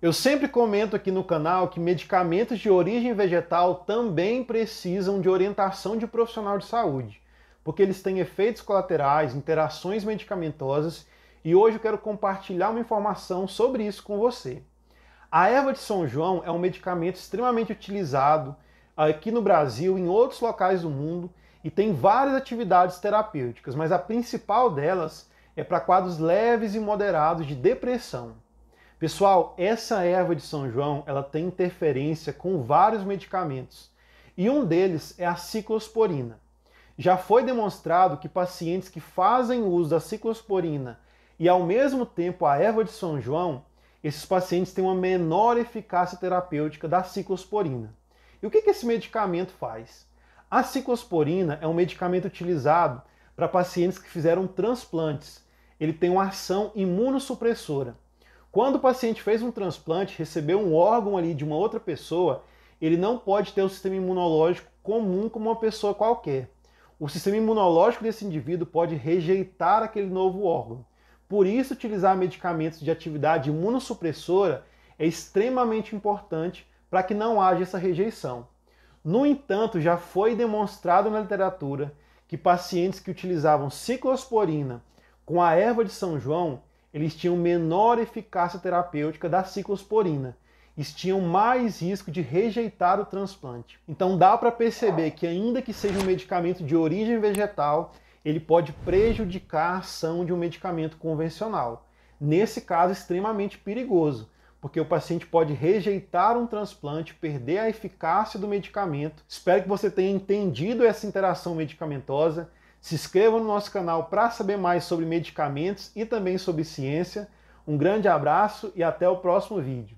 Eu sempre comento aqui no canal que medicamentos de origem vegetal também precisam de orientação de profissional de saúde, porque eles têm efeitos colaterais, interações medicamentosas, e hoje eu quero compartilhar uma informação sobre isso com você. A erva de São João é um medicamento extremamente utilizado ah, aqui no Brasil e em outros locais do mundo e tem várias atividades terapêuticas, mas a principal delas é para quadros leves e moderados de depressão. Pessoal, essa erva de São João, ela tem interferência com vários medicamentos, e um deles é a ciclosporina. Já foi demonstrado que pacientes que fazem uso da ciclosporina e ao mesmo tempo a erva de São João, esses pacientes têm uma menor eficácia terapêutica da ciclosporina. E o que esse medicamento faz? A ciclosporina é um medicamento utilizado para pacientes que fizeram transplantes. Ele tem uma ação imunossupressora. Quando o paciente fez um transplante, recebeu um órgão ali de uma outra pessoa, ele não pode ter o um sistema imunológico comum como uma pessoa qualquer. O sistema imunológico desse indivíduo pode rejeitar aquele novo órgão. Por isso, utilizar medicamentos de atividade imunossupressora é extremamente importante para que não haja essa rejeição. No entanto, já foi demonstrado na literatura que pacientes que utilizavam ciclosporina com a erva de São João eles tinham menor eficácia terapêutica da ciclosporina. Eles tinham mais risco de rejeitar o transplante. Então dá para perceber que ainda que seja um medicamento de origem vegetal, ele pode prejudicar a ação de um medicamento convencional. Nesse caso extremamente perigoso, porque o paciente pode rejeitar um transplante, perder a eficácia do medicamento. Espero que você tenha entendido essa interação medicamentosa se inscreva no nosso canal para saber mais sobre medicamentos e também sobre ciência. Um grande abraço e até o próximo vídeo.